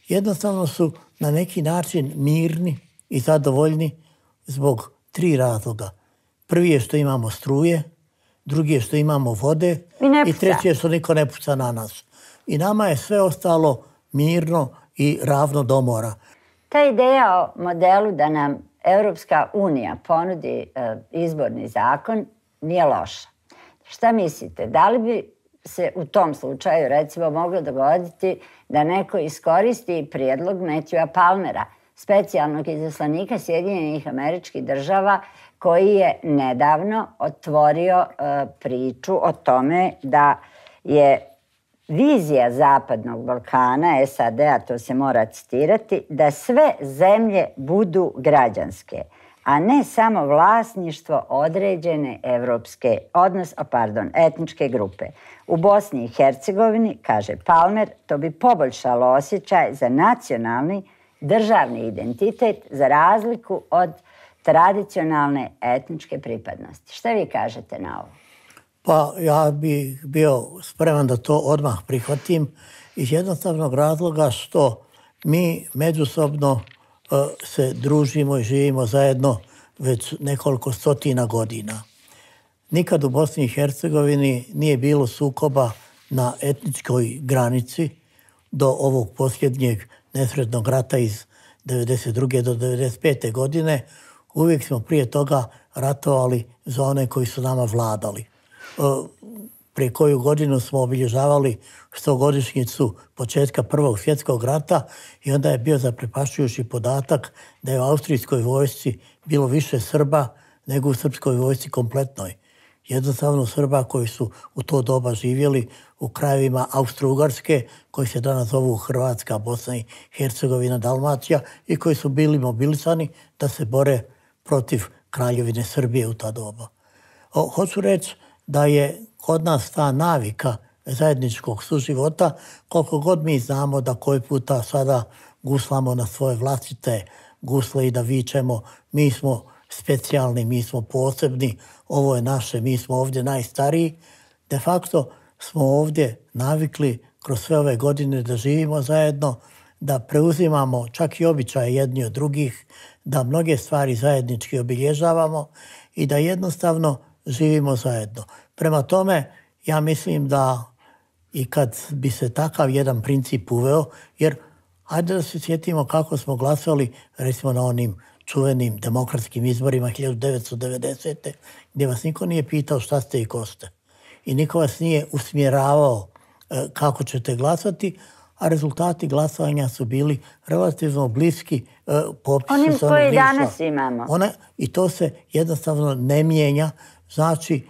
S5: jednostavno su na neki način mirni i zadovoljni zbog tri razloga. Prvi je što imamo struje, drugi je što imamo vode i, i treći je što niko ne puca na nas. I nama je sve ostalo mirno i ravno do mora.
S4: Ta ideja o modelu da nam Evropska unija ponudi e, izborni zakon nije loša. Šta mislite, da li bi se u tom slučaju, recimo, moglo dogoditi da neko iskoristi prijedlog Matthewa Palmera, specijalnog izaslanika Sjedinjenih američkih država, koji je nedavno otvorio uh, priču o tome da je vizija Zapadnog Balkana, SAD-a, to se mora citirati, da sve zemlje budu građanske a ne samo vlasništvo određene evropske, odnos, a pardon, etničke grupe. U Bosni i Hercegovini, kaže Palmer, to bi poboljšalo osjećaj za nacionalni državni identitet za razliku od tradicionalne etničke pripadnosti. Šta vi kažete na ovo?
S5: Pa ja bih bio spreman da to odmah prihvatim iz jednostavnog razloga što mi međusobno uh, se družimo i živimo zajedno već nekoliko stotina godina. Nikad u Bosni i Hercegovini nije bilo sukoba na etničkoj granici do ovog posljednjeg nesrednog rata iz 1992. do 1995. godine. Uvijek smo prije toga ratovali za one koji su nama vladali pre koju godinu smo obilježavali stogodišnjicu početka Prvog svjetskog rata i onda je bio zaprepašujući podatak da je u austrijskoj vojsci bilo više Srba nego u srpskoj vojsci kompletnoj. Jednostavno Srba koji su u to doba živjeli u krajevima Austro-Ugarske, koji se danas zovu Hrvatska, Bosna i Hercegovina, Dalmacija i koji su bili mobilizani da se bore protiv kraljevine Srbije u ta doba. O, hoću reći da je kod nas ta navika zajedničkog suživota, koliko god mi znamo da koji puta sada guslamo na svoje vlastite gusle i da vičemo mi smo specijalni, mi smo posebni, ovo je naše, mi smo ovdje najstariji. De facto smo ovdje navikli kroz sve ove godine da živimo zajedno, da preuzimamo čak i običaje jedni od drugih, da mnoge stvari zajednički obilježavamo i da jednostavno živimo zajedno. Prema tome, ja mislim da i kad bi se takav jedan princip uveo, jer hajde da se sjetimo kako smo glasovali, recimo na onim čuvenim demokratskim izborima 1990. gdje vas niko nije pitao šta ste i ko ste. I niko vas nije usmjeravao e, kako ćete glasati, a rezultati glasovanja su bili relativno bliski e, popisu. Onim koje danas
S4: imamo. Ona,
S5: I to se jednostavno ne mijenja. Znači,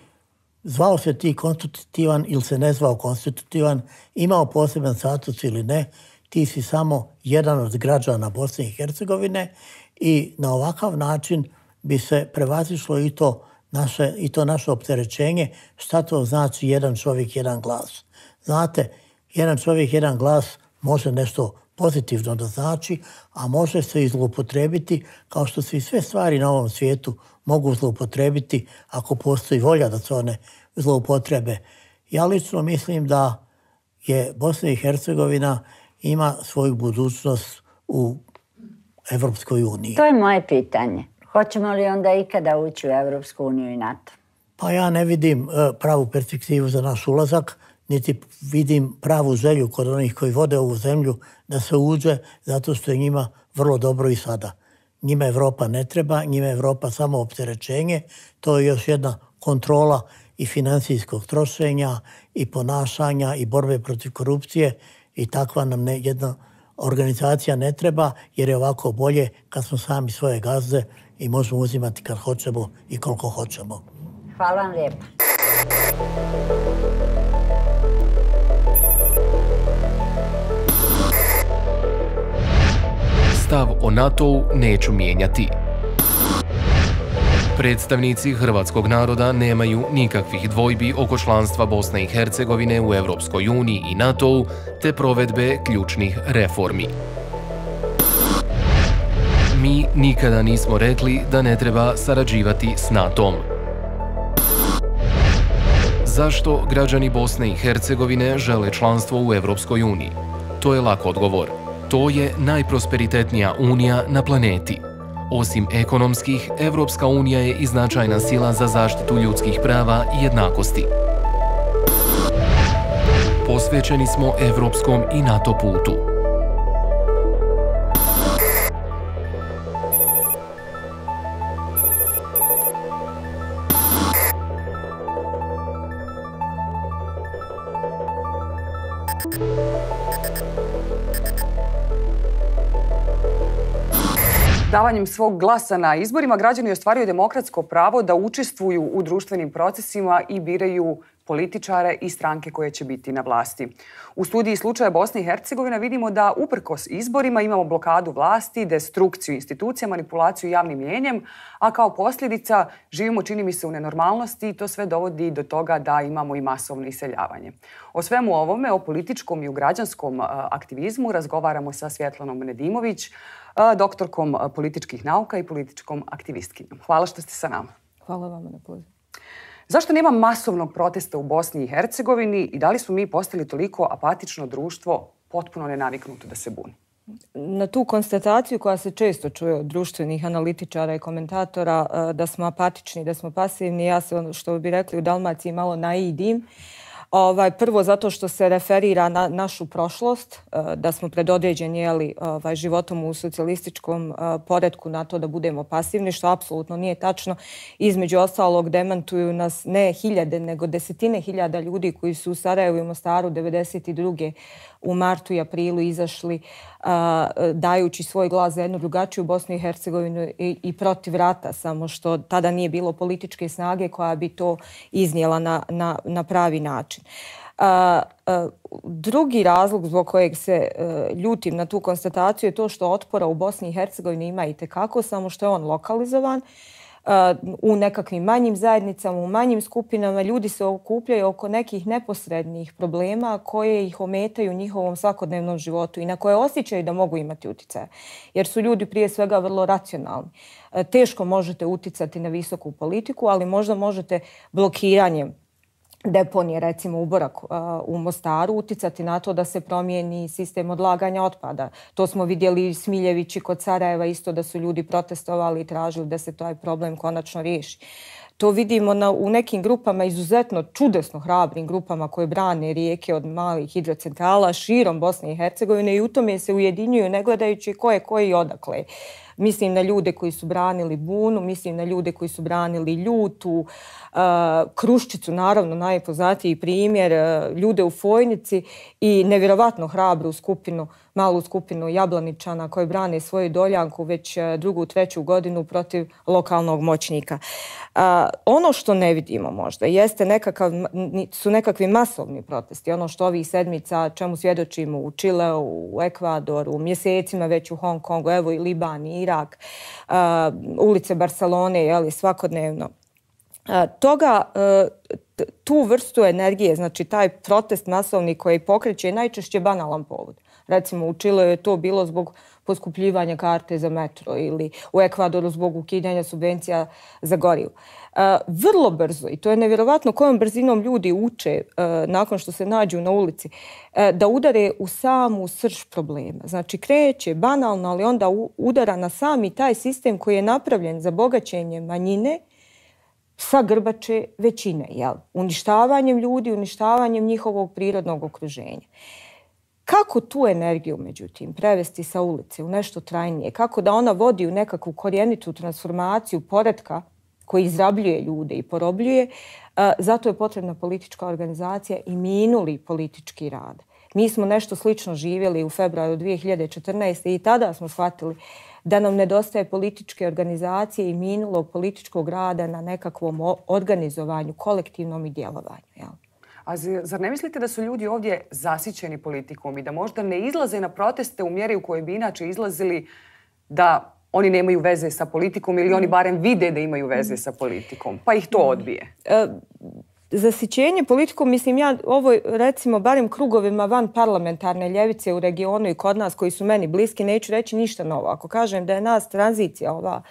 S5: zvao se ti konstitutivan ili se ne zvao konstitutivan, imao poseban status ili ne, ti si samo jedan od građana Bosne i Hercegovine i na ovakav način bi se prevazišlo i to naše, i to naše opterećenje, šta to znači jedan čovjek, jedan glas. Znate, jedan čovjek, jedan glas može nešto pozitivno da znači, a može se izlupotrebiti kao što se i sve stvari na ovom svijetu mogu zloupotrebiti ako postoji volja da se one zloupotrebe. Ja lično mislim da je Bosna i Hercegovina ima svoju budućnost u Evropskoj uniji.
S4: To je moje pitanje. Hoćemo li onda ikada ući u Evropsku uniju i
S5: NATO? Pa ja ne vidim e, pravu perspektivu za naš ulazak, niti vidim pravu želju kod onih koji vode ovu zemlju da se uđe, zato što je njima vrlo dobro i sada njima Evropa ne treba, njima Evropa samo opterečenje, to je još jedna kontrola i financijskog trošenja i ponašanja i borbe protiv korupcije i takva nam ne, jedna organizacija ne treba jer je ovako bolje kad smo sami svoje gazde i možemo uzimati kad hoćemo i koliko hoćemo.
S4: Hvala vam lijepo.
S3: stav o NATO-u neću mijenjati. Predstavnici hrvatskog naroda nemaju nikakvih dvojbi oko članstva Bosne i Hercegovine u Evropskoj uniji i NATO-u te provedbe ključnih reformi. Mi nikada nismo rekli da ne treba sarađivati s NATO-om. Zašto građani Bosne i Hercegovine žele članstvo u Evropskoj uniji? To je lako odgovor to je najprosperitetnija unija na planeti. Osim ekonomskih, Evropska unija je i značajna sila za zaštitu ljudskih prava i jednakosti. Posvećeni smo evropskom i NATO putu.
S6: davanjem svog glasa na izborima građani ostvaruju demokratsko pravo da učestvuju u društvenim procesima i biraju političare i stranke koje će biti na vlasti. U studiji slučaja Bosne i Hercegovina vidimo da uprkos izborima imamo blokadu vlasti, destrukciju institucija, manipulaciju javnim mjenjem, a kao posljedica živimo čini mi se u nenormalnosti i to sve dovodi do toga da imamo i masovno iseljavanje. O svemu ovome, o političkom i u građanskom aktivizmu razgovaramo sa Svjetlanom Nedimović, doktorkom političkih nauka i političkom aktivistkinjom. Hvala što ste sa nama. Hvala vam na pozivu. Zašto nema masovnog protesta u Bosni i Hercegovini i da li smo mi postali toliko apatično društvo potpuno nenaviknuto da se buni?
S7: Na tu konstataciju koja se često čuje od društvenih analitičara i komentatora da smo apatični, da smo pasivni, ja se ono što bi rekli u Dalmaciji malo naidim, uh, Ovaj, prvo zato što se referira na našu prošlost, e, da smo predodređeni jeli, ovaj, životom u socijalističkom e, poredku na to da budemo pasivni, što apsolutno nije tačno. Između ostalog demantuju nas ne hiljade, nego desetine hiljada ljudi koji su u Sarajevu i Mostaru 1992 u martu i aprilu izašli dajući svoj glas za jednu drugačiju Bosnu i Hercegovinu i, protiv rata, samo što tada nije bilo političke snage koja bi to iznijela na, na, na pravi način. drugi razlog zbog kojeg se e, ljutim na tu konstataciju je to što otpora u Bosni i Hercegovini ima i tekako, samo što je on lokalizovan u nekakvim manjim zajednicama, u manjim skupinama. Ljudi se okupljaju oko nekih neposrednih problema koje ih ometaju u njihovom svakodnevnom životu i na koje osjećaju da mogu imati utjecaja. Jer su ljudi prije svega vrlo racionalni. Teško možete uticati na visoku politiku, ali možda možete blokiranjem deponije recimo uborak u Mostaru uticati na to da se promijeni sistem odlaganja otpada. To smo vidjeli Smiljevići kod Sarajeva isto da su ljudi protestovali i tražili da se taj problem konačno riješi. To vidimo na, u nekim grupama, izuzetno čudesno hrabrim grupama koje brane rijeke od malih hidrocentrala širom Bosne i Hercegovine i u tome se ujedinjuju ne gledajući ko je koji i odakle. Uh, mislim na ljude koji su branili bunu, mislim na ljude koji su branili ljutu, uh, kruščicu, naravno najpoznatiji primjer, uh, ljude u fojnici i nevjerovatno hrabru skupinu, malu skupinu jablaničana koji brane svoju doljanku već uh, drugu, treću godinu protiv lokalnog moćnika. Ono što ne vidimo možda jeste nekakav, su nekakvi masovni protesti. Ono što ovih sedmica, čemu svjedočimo u Čile, u Ekvadoru, u mjesecima već u Hong Kongu, evo i Libani, Irak, uh, ulice Barcelone, jeli, svakodnevno. Uh, toga uh, tu vrstu energije, znači taj protest masovni koji pokreće je najčešće banalan povod. Recimo u Čilu je to bilo zbog uh, poskupljivanje karte za metro ili u Ekvadoru zbog ukidanja subvencija za gorivo. E, vrlo brzo, i to je nevjerovatno kojom brzinom ljudi uče e, nakon što se nađu na ulici, e, da udare u samu srž problema. Znači kreće banalno, ali onda udara na sami taj sistem koji je napravljen za bogaćenje manjine sa grbače većine, jel? uništavanjem ljudi, uništavanjem njihovog prirodnog okruženja. Uh, Kako tu energiju, međutim, prevesti sa ulice u nešto trajnije? Kako da ona vodi u nekakvu korijenitu transformaciju poredka koji izrabljuje ljude i porobljuje? E, zato je potrebna politička organizacija i minuli politički rad. Mi smo nešto slično živjeli u februaru 2014. i tada smo shvatili da nam nedostaje političke organizacije i minulog političkog rada na nekakvom organizovanju, kolektivnom i djelovanju. Jel?
S6: A zar ne mislite da su ljudi ovdje zasićeni politikom i da možda ne izlaze na proteste u mjeri u kojoj bi inače izlazili da oni nemaju veze sa politikom ili oni mm. barem vide da imaju veze mm. sa politikom, pa ih to mm. odbije?
S7: E, zasićenje politikom, mislim ja ovo recimo barem krugovima van parlamentarne ljevice u regionu i kod nas koji su meni bliski, neću reći ništa novo. Ako kažem da je nas tranzicija ova,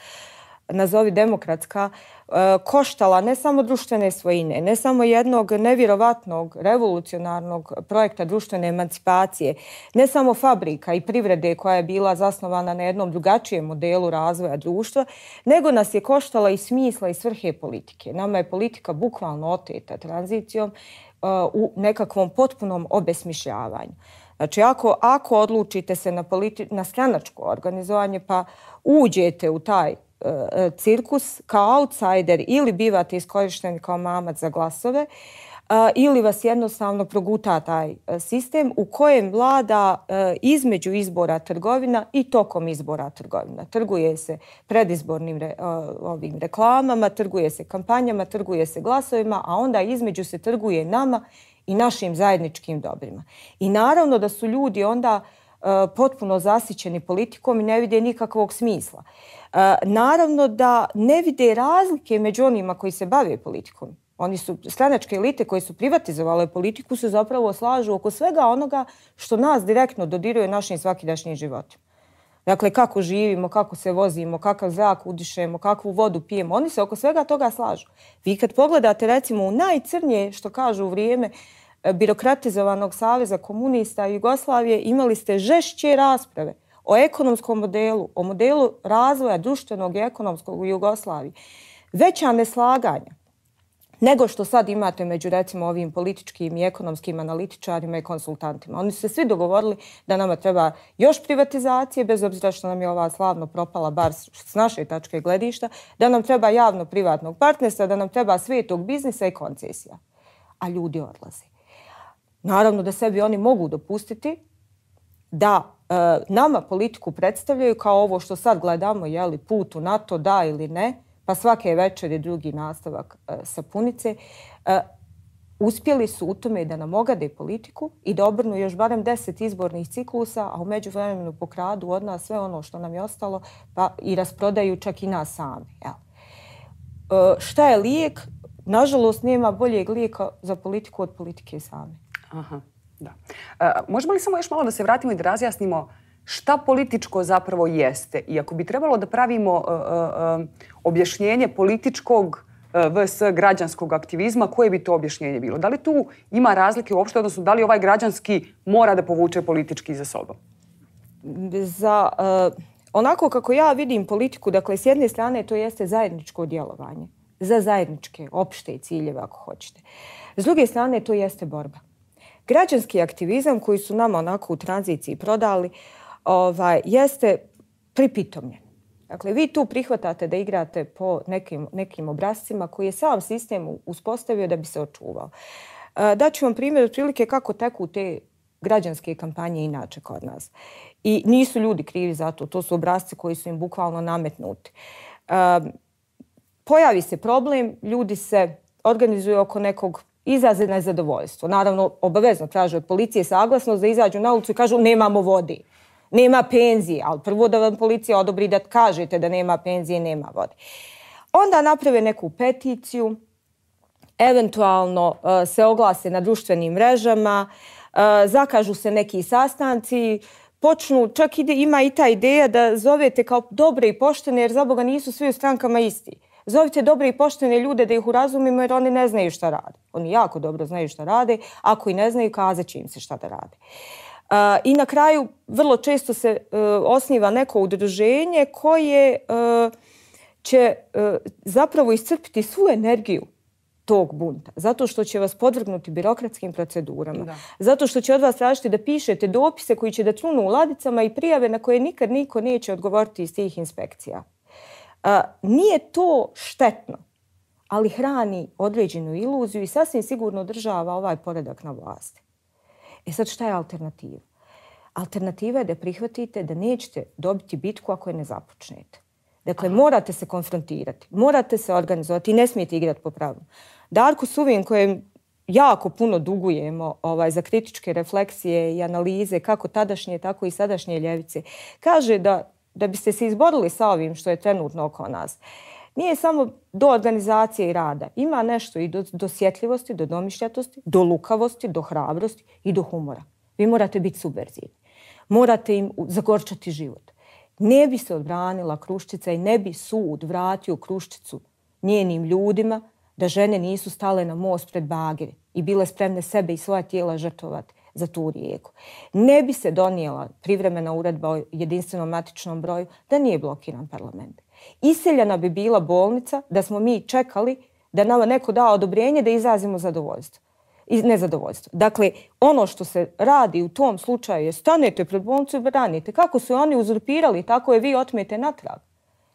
S7: nazovi demokratska, uh, E, koštala ne samo društvene svojine, ne samo jednog nevjerovatnog revolucionarnog projekta društvene emancipacije, ne samo fabrika i privrede koja je bila zasnovana na jednom drugačijem modelu razvoja društva, nego nas je koštala i smisla i svrhe politike. Nama je politika bukvalno oteta tranzicijom e, u nekakvom potpunom obesmišljavanju. Znači, ako, ako odlučite se na, na stranačko organizovanje, pa uđete u taj E, cirkus kao outsider ili bivate iskorišteni kao mamac za glasove e, ili vas jednostavno proguta taj e, sistem u kojem vlada između izbora trgovina i tokom izbora trgovina. Trguje se predizbornim re, ovim reklamama, trguje se kampanjama, trguje se glasovima, a onda između se trguje nama i našim zajedničkim dobrima. I naravno da su ljudi onda uh, E, potpuno zasićeni politikom i ne vide nikakvog smisla. E, naravno da ne vide razlike među onima koji se bave politikom. Oni su, stranačke elite koje su privatizovali politiku se zapravo slažu oko svega onoga što nas direktno dodiruje našim svakidašnjim životima. Dakle, kako živimo, kako se vozimo, kakav zrak udišemo, kakvu vodu pijemo. Oni se oko svega toga slažu. Vi kad pogledate, recimo, u najcrnje, što kažu u vrijeme, uh, birokratizovanog Saveza komunista Jugoslavije imali ste žešće rasprave o ekonomskom modelu, o modelu razvoja društvenog i ekonomskog u Jugoslaviji. Veća neslaganja nego što sad imate među recimo ovim političkim i ekonomskim analitičarima i konsultantima. Oni su se svi dogovorili da nama treba još privatizacije, bez obzira što nam je ova slavno propala bar s naše tačke gledišta, da nam treba javno-privatnog partnerstva, da nam treba svetog biznisa i koncesija. A ljudi odlaze. Naravno da sebi oni mogu dopustiti da e, nama politiku predstavljaju kao ovo što sad gledamo, je li put u NATO, da ili ne, pa svake večeri drugi nastavak e, sapunice. E, uspjeli su u tome da nam ogade politiku i da obrnu još barem deset izbornih ciklusa, a umeđu vremenu pokradu od nas sve ono što nam je ostalo pa i rasprodaju čak i nas sami. Jel? E, šta je lijek? Nažalost, nema boljeg lijeka za politiku od politike same. Aha, da.
S6: E, možemo li samo još malo da se vratimo i da razjasnimo šta političko zapravo jeste? I ako bi trebalo da pravimo e, e, e objašnjenje političkog e, vs. građanskog aktivizma, koje bi to objašnjenje bilo? Da li tu ima razlike uopšte, odnosno da li ovaj građanski mora da povuče politički za sobom?
S7: Za, uh, onako kako ja vidim politiku, dakle, s jedne strane to jeste zajedničko djelovanje za zajedničke, opšte i ciljeve, ako hoćete. S druge strane, to jeste borba građanski aktivizam koji su nam onako u tranziciji prodali ovaj, jeste pripitomljen. Dakle, vi tu prihvatate da igrate po nekim, nekim obrazcima koji je sam sistem uspostavio da bi se očuvao. E, Daću vam primjer otprilike kako teku te građanske kampanje inače kod nas. I nisu ljudi krivi za to. To su obrazce koji su im bukvalno nametnuti. E, pojavi se problem, ljudi se organizuju oko nekog izraze zadovoljstvo. Naravno, obavezno traže od policije saglasnost za izađu na ulicu i kažu nemamo vode, nema penzije, ali prvo da vam policija odobri da kažete da nema penzije, nema vode. Onda naprave neku peticiju, eventualno uh, se oglase na društvenim mrežama, uh, zakažu se neki sastanci, počnu, čak ide, ima i ta ideja da zovete kao dobre i poštene, jer za Boga nisu svi u strankama isti. Zovite dobre i poštene ljude da ih urazumimo jer oni ne znaju šta rade. Oni jako dobro znaju šta rade. Ako i ne znaju, kazat će im se šta da rade. E, I na kraju, vrlo često se e, osniva neko udruženje koje e, će zapravo iscrpiti svu energiju tog bunta. Zato što će vas podvrgnuti birokratskim procedurama. Da. Zato što će od vas tražiti da pišete dopise koji će da trunu u ladicama i prijave na koje nikad niko neće odgovoriti iz tih inspekcija nije to štetno, ali hrani određenu iluziju i sasvim sigurno država ovaj poredak na vlasti. E sad šta je alternativa? Alternativa je da prihvatite da nećete dobiti bitku ako je ne započnete. Dakle, morate se konfrontirati, morate se organizovati i ne smijete igrati po pravilu. Darko Suvin, kojem jako puno dugujemo ovaj, za kritičke refleksije i analize kako tadašnje, tako i sadašnje ljevice, kaže da da biste se izborili sa ovim što je trenutno oko nas, nije samo do organizacije i rada. Ima nešto i do, do sjetljivosti, do domišljatosti, do lukavosti, do hrabrosti i do humora. Vi morate biti subverzivni. Morate im zagorčati život. Ne bi se odbranila kruščica i ne bi sud vratio kruščicu njenim ljudima da žene nisu stale na most pred bagere i bile spremne sebe i svoja tijela žrtovati za tu rijeku. Ne bi se donijela privremena uredba o jedinstvenom matičnom broju da nije blokiran parlament. Iseljena bi bila bolnica da smo mi čekali da nam neko da odobrenje da izrazimo zadovoljstvo i nezadovoljstvo. Dakle, ono što se radi u tom slučaju je stanete pred bolnicu i branite. Kako su oni uzurpirali, tako je vi otmete natrag.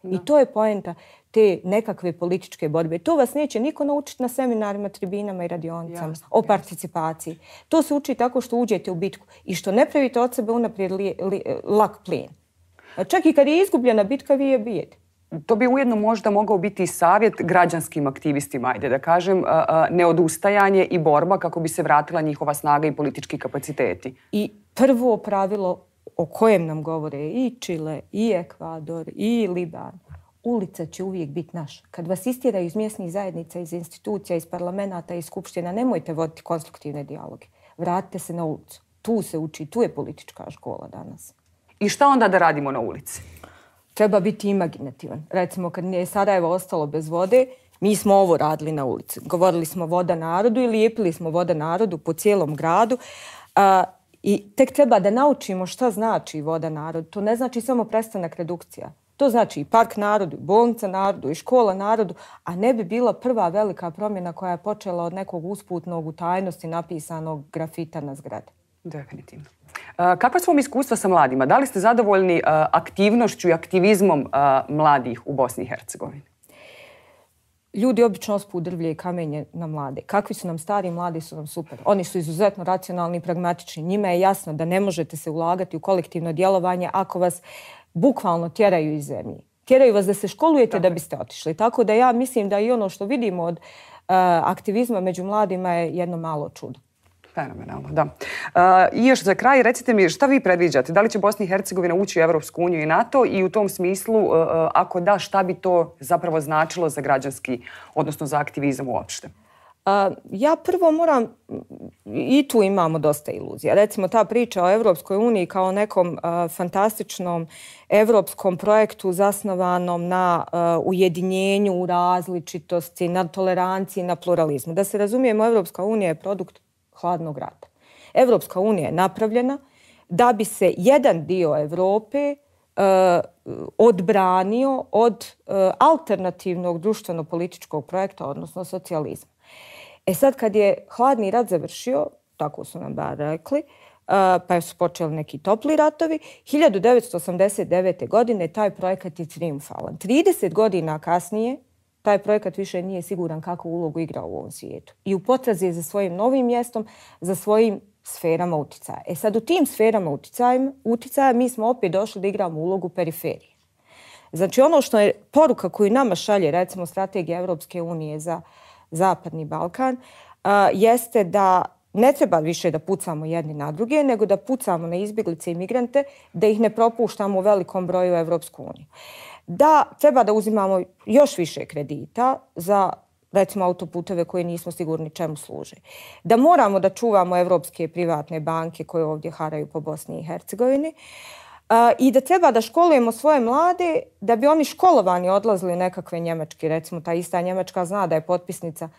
S7: Da. I to je poenta te nekakve političke borbe. To vas neće niko naučiti na seminarima, tribinama i radionicama jasne, o participaciji. Jasne. To se uči tako što uđete u bitku i što ne pravite od sebe unaprijed li, li, lak plin. Čak i kad je izgubljena bitka,
S6: vi je bijete. To bi ujedno možda mogao biti i savjet građanskim aktivistima, ajde da kažem, neodustajanje i borba kako bi se vratila njihova snaga i politički kapaciteti.
S7: I prvo pravilo o kojem nam govore i Čile, i Ekvador, i Liban, ulica će uvijek biti naš. Kad vas istjeraju iz mjesnih zajednica, iz institucija, iz parlamenta, iz skupština, nemojte voditi konstruktivne dialoge. Vratite se na ulicu. Tu se uči, tu je politička škola danas. I šta onda da radimo na ulici? Treba biti imaginativan. Recimo, kad je Sarajevo ostalo bez vode, mi smo ovo radili na ulici. Govorili smo voda narodu i lijepili smo voda narodu po cijelom gradu. A, I tek treba da naučimo šta znači voda narod. To ne znači samo prestanak redukcija. To znači i park narodu, i bolnica narodu, i škola narodu, a ne bi bila prva velika promjena koja je počela od nekog usputnog u tajnosti napisanog grafita na zgrade. Definitivno.
S6: Kako su vam iskustva sa mladima? Da li ste zadovoljni aktivnošću i aktivizmom mladih u Bosni i Hercegovini?
S7: Ljudi obično ospu drvlje kamenje na mlade. Kakvi su nam stari, mladi su nam super. Oni su izuzetno racionalni i pragmatični. Njima je jasno da ne možete se ulagati u kolektivno djelovanje ako vas uh, bukvalno tjeraju iz zemlje. Tjeraju vas da se školujete da biste otišli. Tako da ja mislim da i ono što vidimo od e, aktivizma među mladima je jedno malo čudo. Fenomenalno, da. Uh, I još
S6: za kraj, recite mi šta vi predviđate? Da li će Bosna i Hercegovina ući u Evropsku uniju i NATO? I u tom smislu, e, ako da, šta bi to zapravo značilo za građanski, odnosno za aktivizam uopšte?
S7: ja prvo moram, i tu imamo dosta iluzija. Recimo ta priča o Evropskoj uniji kao nekom fantastičnom evropskom projektu zasnovanom na uh, ujedinjenju, različitosti, na toleranciji, na pluralizmu. Da se razumijemo, Evropska unija je produkt hladnog rata. Evropska unija je napravljena da bi se jedan dio Evrope odbranio od alternativnog društveno-političkog projekta, odnosno socijalizma. E sad kad je hladni rat završio, tako su nam bar rekli, uh, pa su počeli neki topli ratovi, 1989. godine taj projekat je triumfalan. 30 godina kasnije taj projekat više nije siguran kako ulogu igra u ovom svijetu. I u potrazi je za svojim novim mjestom, za svojim sferama uticaja. E sad u tim sferama uticaja, uticaja mi smo opet došli da igramo ulogu periferije. Znači ono što je poruka koju nama šalje recimo strategija Evropske unije za uh, Zapadni Balkan, jeste da ne treba više da pucamo jedni na druge, nego da pucamo na izbjeglice i migrante, da ih ne propuštamo u velikom broju u Evropsku uniju. Da treba da uzimamo još više kredita za recimo autoputeve koje nismo sigurni čemu služe. Da moramo da čuvamo evropske privatne banke koje ovdje haraju po Bosni i Hercegovini. Uh, i da treba da školujemo svoje mlade da bi oni školovani odlazili u nekakve njemačke. Recimo, ta ista njemačka zna da je potpisnica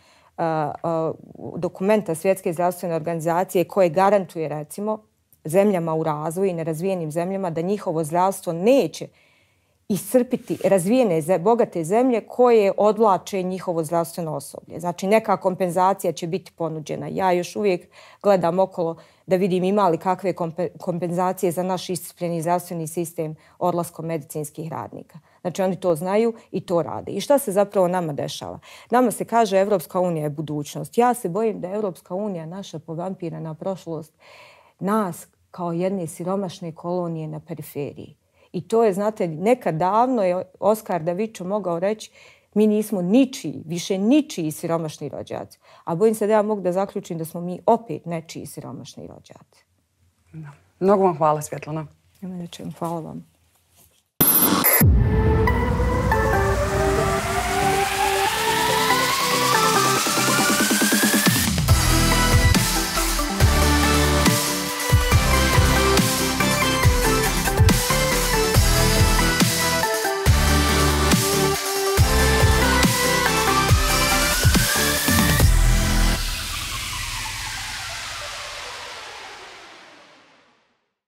S7: dokumenta Svjetske zdravstvene organizacije koje garantuje, recimo, zemljama u razvoju i nerazvijenim zemljama da njihovo zdravstvo neće iscrpiti razvijene, bogate zemlje koje odlače njihovo zdravstveno osoblje. Znači neka kompenzacija će biti ponuđena. Ja još uvijek gledam okolo da vidim ima li kakve kompenzacije za naš iscrpljeni zdravstveni sistem odlaskom medicinskih radnika. Znači oni to znaju i to rade. I šta se zapravo nama dešava? Nama se kaže Evropska unija je budućnost. Ja se bojim da Evropska unija naša povampirana prošlost nas kao jedne siromašne kolonije na periferiji. I to je, znate, nekad davno je Oskar Davičo mogao reći mi nismo ničiji, više ničiji siromašni rođaci. A bojim se da ja mogu da zaključim da smo mi opet nečiji siromašni rođaci. Da. Mnogo vam hvala, Svjetlana. Ima na čemu. Hvala vam.